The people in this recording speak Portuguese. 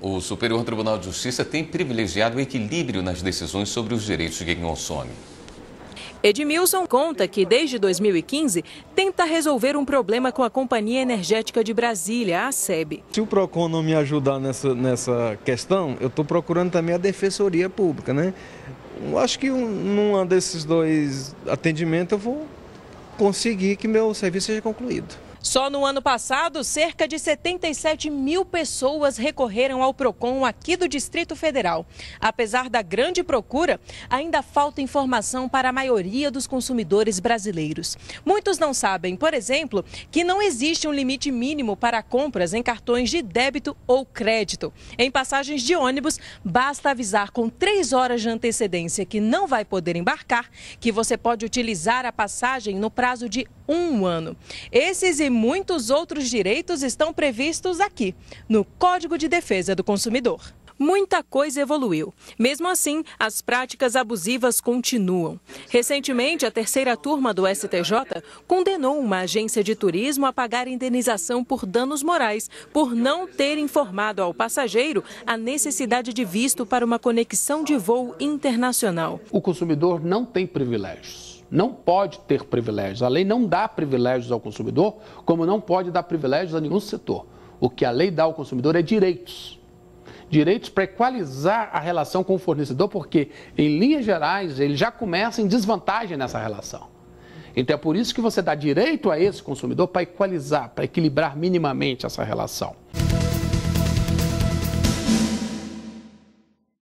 o Superior Tribunal de Justiça tem privilegiado o equilíbrio nas decisões sobre os direitos de quem consome. Edmilson conta que desde 2015 tenta resolver um problema com a Companhia Energética de Brasília, a SEB. Se o PROCON não me ajudar nessa, nessa questão, eu estou procurando também a Defensoria Pública, né? Eu acho que num numa desses dois atendimentos eu vou conseguir que meu serviço seja concluído. Só no ano passado, cerca de 77 mil pessoas recorreram ao PROCON aqui do Distrito Federal. Apesar da grande procura, ainda falta informação para a maioria dos consumidores brasileiros. Muitos não sabem, por exemplo, que não existe um limite mínimo para compras em cartões de débito ou crédito. Em passagens de ônibus, basta avisar com três horas de antecedência que não vai poder embarcar, que você pode utilizar a passagem no prazo de um ano. Esses muitos outros direitos estão previstos aqui, no Código de Defesa do Consumidor muita coisa evoluiu. Mesmo assim, as práticas abusivas continuam. Recentemente, a terceira turma do STJ condenou uma agência de turismo a pagar indenização por danos morais por não ter informado ao passageiro a necessidade de visto para uma conexão de voo internacional. O consumidor não tem privilégios não pode ter privilégios. A lei não dá privilégios ao consumidor, como não pode dar privilégios a nenhum setor. O que a lei dá ao consumidor é direitos. Direitos para equalizar a relação com o fornecedor, porque, em linhas gerais, ele já começa em desvantagem nessa relação. Então é por isso que você dá direito a esse consumidor para equalizar, para equilibrar minimamente essa relação.